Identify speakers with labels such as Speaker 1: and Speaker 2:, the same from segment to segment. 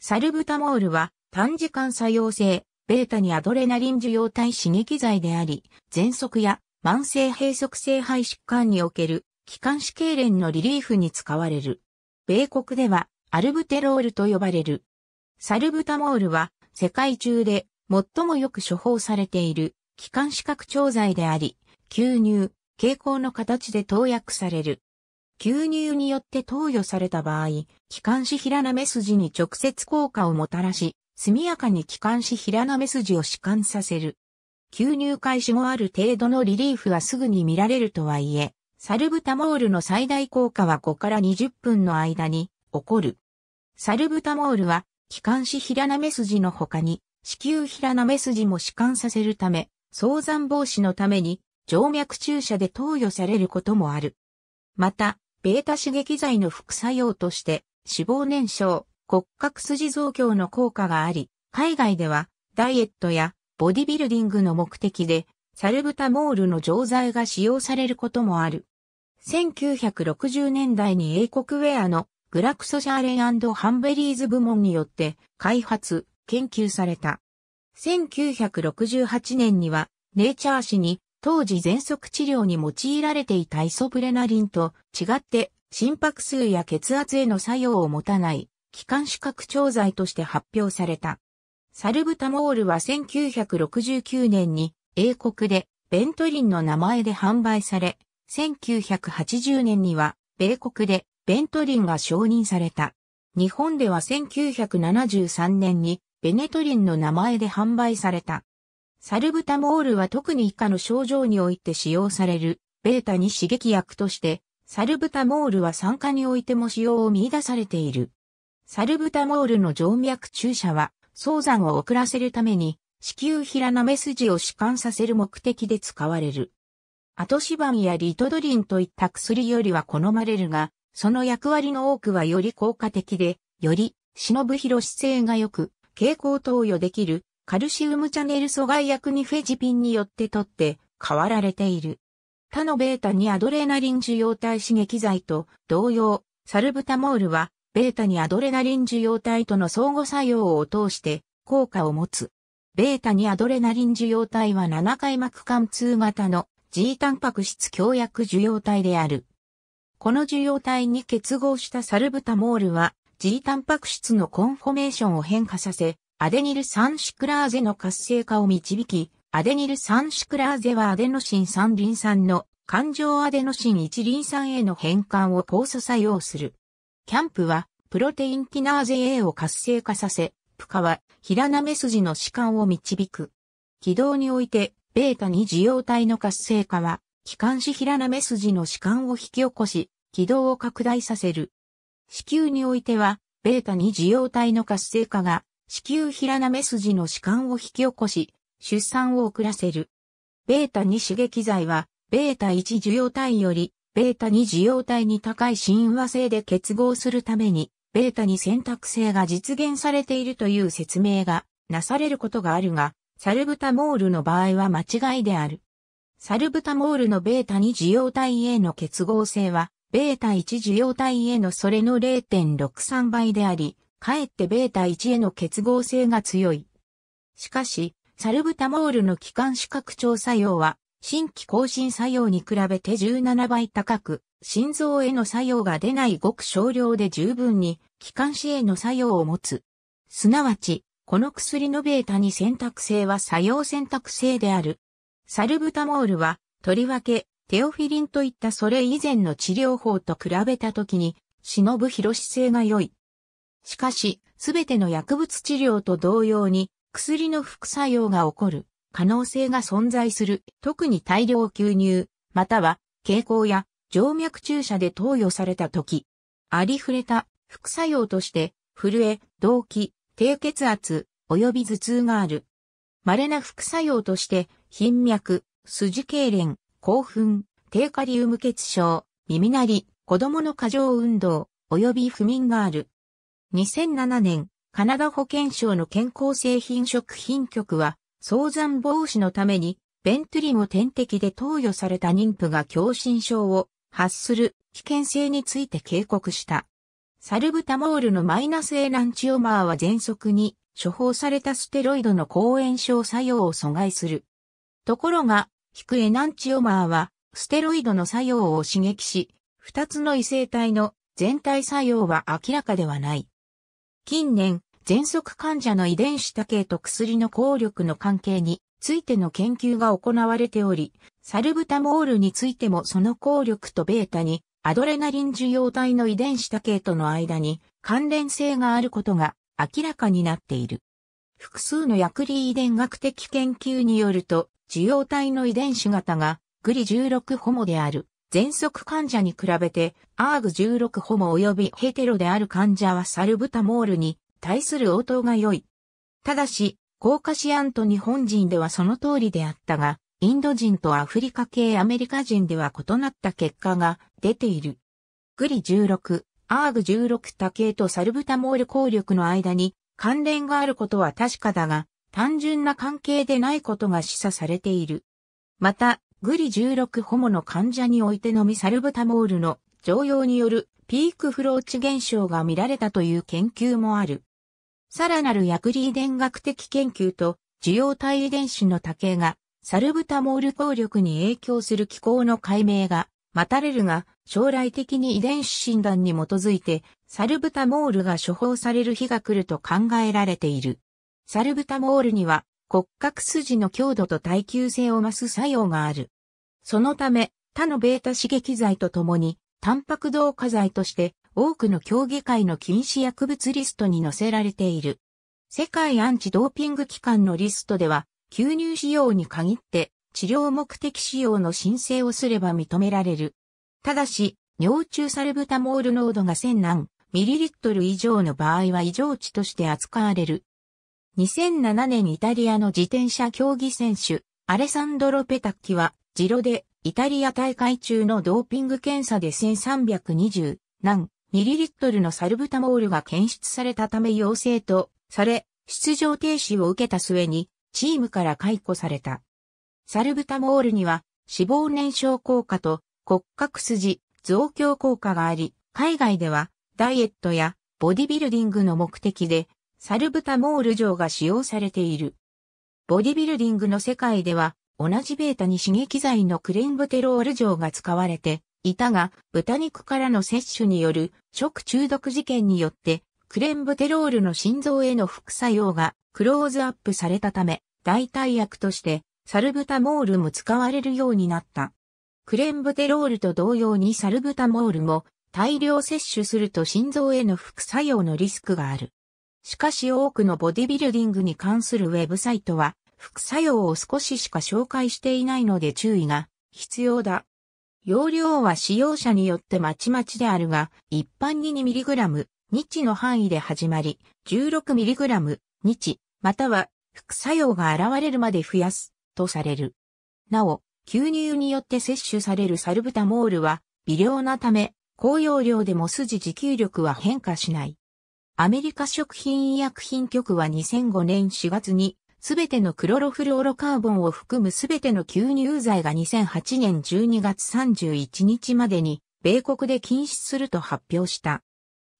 Speaker 1: サルブタモールは短時間作用性、ベータにアドレナリン受容体刺激剤であり、喘息や慢性閉塞性肺疾患における気管支痙攣のリリーフに使われる。米国ではアルブテロールと呼ばれる。サルブタモールは世界中で最もよく処方されている気管支拡張剤であり、吸入、蛍光の形で投薬される。吸入によって投与された場合、気管支平な目筋に直接効果をもたらし、速やかに気管支平な目筋を弛緩させる。吸入開始後ある程度のリリーフはすぐに見られるとはいえ、サルブタモールの最大効果は5から20分の間に起こる。サルブタモールは気管支平な目筋の他に子宮平な目筋も弛緩させるため、早産防止のために静脈注射で投与されることもある。また、ベータ刺激剤の副作用として脂肪燃焼、骨格筋増強の効果があり、海外ではダイエットやボディビルディングの目的でサルブタモールの錠剤が使用されることもある。1960年代に英国ウェアのグラクソシャーレンハンベリーズ部門によって開発、研究された。1968年にはネイチャー誌に当時喘息治療に用いられていたイソプレナリンと違って心拍数や血圧への作用を持たない気管支拡張剤として発表された。サルブタモールは1969年に英国でベントリンの名前で販売され、1980年には米国でベントリンが承認された。日本では1973年にベネトリンの名前で販売された。サルブタモールは特に以下の症状において使用される、ベータに刺激薬として、サルブタモールは酸化においても使用を見出されている。サルブタモールの静脈注射は、早産を遅らせるために、子宮平なめ筋を弛緩させる目的で使われる。アトシバンやリトドリンといった薬よりは好まれるが、その役割の多くはより効果的で、より、忍ぶ広姿勢が良く、蛍光投与できる、カルシウムチャネル阻害薬にフェジピンによって取って変わられている。他のベータにアドレナリン受容体刺激剤と同様、サルブタモールはベータにアドレナリン受容体との相互作用を通して効果を持つ。ベータにアドレナリン受容体は7回膜貫通型の G タンパク質強薬受容体である。この受容体に結合したサルブタモールは G タンパク質のコンフォメーションを変化させ、アデニル酸シクラーゼの活性化を導き、アデニル酸シクラーゼはアデノシン3リン酸の環状アデノシン1リン酸への変換を酵素作用する。キャンプは、プロテインキナーゼ A を活性化させ、プカは、ヒラナメスジの弛緩を導く。軌道において、ベータ2受容体の活性化は、気管支ナメスジの弛緩を引き起こし、軌道を拡大させる。子宮においては、ベータ2受容体の活性化が、子宮平な目筋の弛緩を引き起こし、出産を遅らせる。ベータ2刺激剤は、ベータ1受容体より、ベータ2受容体に高い親和性で結合するために、ベータ2選択性が実現されているという説明がなされることがあるが、サルブタモールの場合は間違いである。サルブタモールのベータ2受容体への結合性は、ベータ1受容体へのそれの0.63倍であり、かえってベータ1への結合性が強い。しかし、サルブタモールの気管視覚調作用は、新規更新作用に比べて17倍高く、心臓への作用が出ないごく少量で十分に、気管支への作用を持つ。すなわち、この薬のベータに選択性は作用選択性である。サルブタモールは、とりわけ、テオフィリンといったそれ以前の治療法と比べたときに、忍ぶ広し性が良い。しかし、すべての薬物治療と同様に、薬の副作用が起こる可能性が存在する、特に大量吸入、または、傾向や静脈注射で投与された時、ありふれた副作用として、震え、動悸、低血圧、及び頭痛がある。稀な副作用として、頻脈、筋痙攣、興奮、低カリウム血症、耳鳴り、子供の過剰運動、及び不眠がある。2007年、カナダ保健省の健康製品食品局は、早産防止のために、ベントリも点滴で投与された妊婦が狭心症を発する危険性について警告した。サルブタモールのマイナス A ランチオマーは喘息に処方されたステロイドの抗炎症作用を阻害する。ところが、低エナンチオマーは、ステロイドの作用を刺激し、二つの異性体の全体作用は明らかではない。近年、喘息患者の遺伝子多系と薬の効力の関係についての研究が行われており、サルブタモールについてもその効力とベータにアドレナリン受容体の遺伝子多系との間に関連性があることが明らかになっている。複数の薬理遺伝学的研究によると、受容体の遺伝子型がグリ16ホモである喘息患者に比べて、アーグ16ホモ及びヘテロである患者はサルブタモールに対する応答が良い。ただし、高カシアンと日本人ではその通りであったが、インド人とアフリカ系アメリカ人では異なった結果が出ている。グリ16、アーグ16多系とサルブタモール効力の間に関連があることは確かだが、単純な関係でないことが示唆されている。また、グリ16ホモの患者においてのみサルブタモールの常用によるピークフローチ現象が見られたという研究もある。さらなる薬理遺伝学的研究と受容体遺伝子の多形がサルブタモール効力に影響する機構の解明が待たれるが将来的に遺伝子診断に基づいてサルブタモールが処方される日が来ると考えられている。サルブタモールには骨格筋の強度と耐久性を増す作用がある。そのため、他のベータ刺激剤とともに、タンパク同化剤として多くの競技会の禁止薬物リストに載せられている。世界アンチドーピング機関のリストでは、吸入使用に限って治療目的使用の申請をすれば認められる。ただし、尿中サルブタモール濃度が1000何ミリリットル以上の場合は異常値として扱われる。2007年イタリアの自転車競技選手、アレサンドロ・ペタッキは、ジロで、イタリア大会中のドーピング検査で1320何ミリリットルのサルブタモールが検出されたため陽性とされ、出場停止を受けた末に、チームから解雇された。サルブタモールには、脂肪燃焼効果と骨格筋増強効果があり、海外では、ダイエットやボディビルディングの目的でサルブタモール錠が使用されている。ボディビルディングの世界では、同じベータに刺激剤のクレンブテロール錠が使われていたが、豚肉からの摂取による食中毒事件によって、クレンブテロールの心臓への副作用がクローズアップされたため、代替薬としてサルブタモールも使われるようになった。クレンブテロールと同様にサルブタモールも大量摂取すると心臓への副作用のリスクがある。しかし多くのボディビルディングに関するウェブサイトは副作用を少ししか紹介していないので注意が必要だ。容量は使用者によってまちまちであるが、一般に 2mg 日の範囲で始まり、16mg 日、または副作用が現れるまで増やすとされる。なお、吸入によって摂取されるサルブタモールは微量なため、高容量でも筋持久力は変化しない。アメリカ食品医薬品局は2005年4月に、すべてのクロロフルオロカーボンを含むすべての吸入剤が2008年12月31日までに、米国で禁止すると発表した。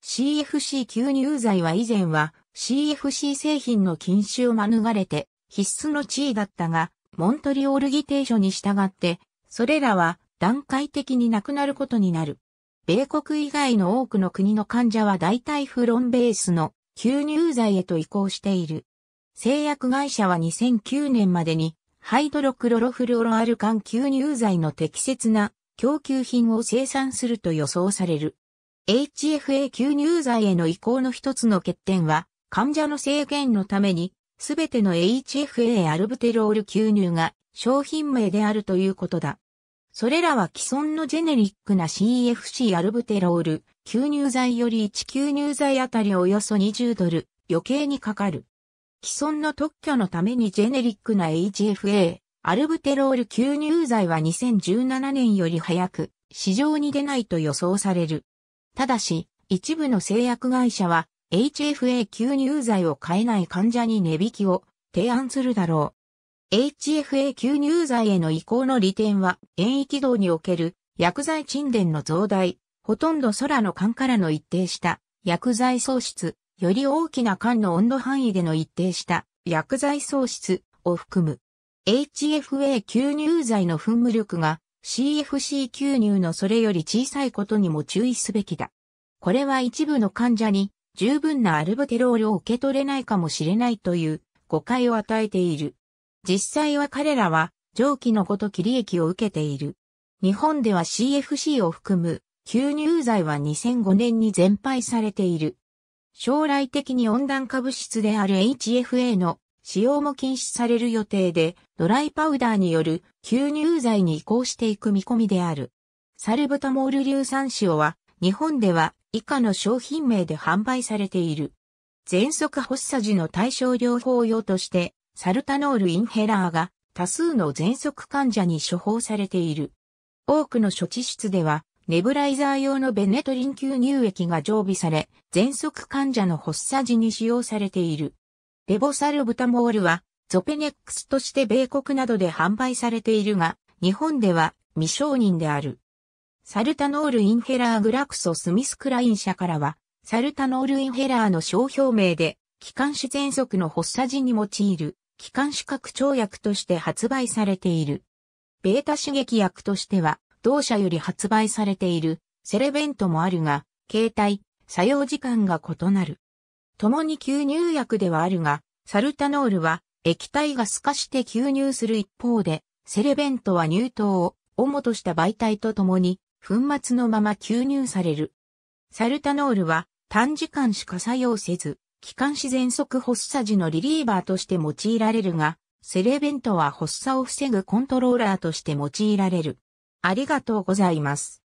Speaker 1: CFC 吸入剤は以前は CFC 製品の禁止を免れて必須の地位だったが、モントリオール議定書に従って、それらは段階的になくなることになる。米国以外の多くの国の患者は代替フロンベースの吸入剤へと移行している。製薬会社は2009年までにハイドロクロロフルオロアルカン吸入剤の適切な供給品を生産すると予想される。HFA 吸入剤への移行の一つの欠点は患者の制限のためにすべての HFA アルブテロール吸入が商品名であるということだ。それらは既存のジェネリックな CFC アルブテロール、吸入剤より1吸入剤あたりおよそ20ドル、余計にかかる。既存の特許のためにジェネリックな HFA、アルブテロール吸入剤は2017年より早く市場に出ないと予想される。ただし、一部の製薬会社は HFA 吸入剤を買えない患者に値引きを提案するだろう。HFA 吸入剤への移行の利点は、遠域道における薬剤沈殿の増大、ほとんど空の間からの一定した薬剤喪失、より大きな間の温度範囲での一定した薬剤喪失を含む。HFA 吸入剤の噴霧力が CFC 吸入のそれより小さいことにも注意すべきだ。これは一部の患者に十分なアルブテロールを受け取れないかもしれないという誤解を与えている。実際は彼らは上記のごとき利益を受けている。日本では CFC を含む吸入剤は2005年に全廃されている。将来的に温暖化物質である HFA の使用も禁止される予定で、ドライパウダーによる吸入剤に移行していく見込みである。サルブタモール硫酸塩は、日本では以下の商品名で販売されている。喘息発作時の対症療法用として、サルタノールインヘラーが多数の喘息患者に処方されている。多くの処置室では、ネブライザー用のベネトリン吸入液が常備され、喘息患者の発作時に使用されている。レボサルブタモールは、ゾペネックスとして米国などで販売されているが、日本では未承認である。サルタノールインヘラーグラクソスミスクライン社からは、サルタノールインヘラーの商標名で、気管支喘息の発作時に用いる機関資拡張薬として発売されている。ベータ刺激薬としては、同社より発売されているセレベントもあるが、携帯、作用時間が異なる。共に吸入薬ではあるが、サルタノールは液体が透かして吸入する一方で、セレベントは乳糖を主とした媒体と共に粉末のまま吸入される。サルタノールは短時間しか作用せず、気管支喘息発作時のリリーバーとして用いられるが、セレベントは発作を防ぐコントローラーとして用いられる。ありがとうございます。